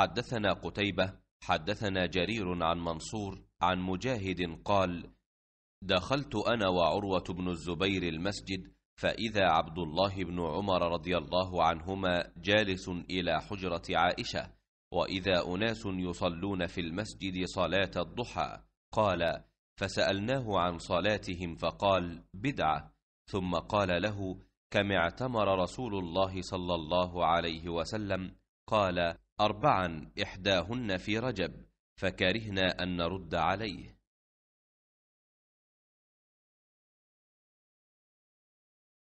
حدثنا قتيبة حدثنا جرير عن منصور عن مجاهد قال دخلت أنا وعروة بن الزبير المسجد فإذا عبد الله بن عمر رضي الله عنهما جالس إلى حجرة عائشة وإذا أناس يصلون في المسجد صلاة الضحى قال فسألناه عن صلاتهم فقال بدعة ثم قال له كم اعتمر رسول الله صلى الله عليه وسلم قال أربعا إحداهن في رجب فكرهنا أن نرد عليه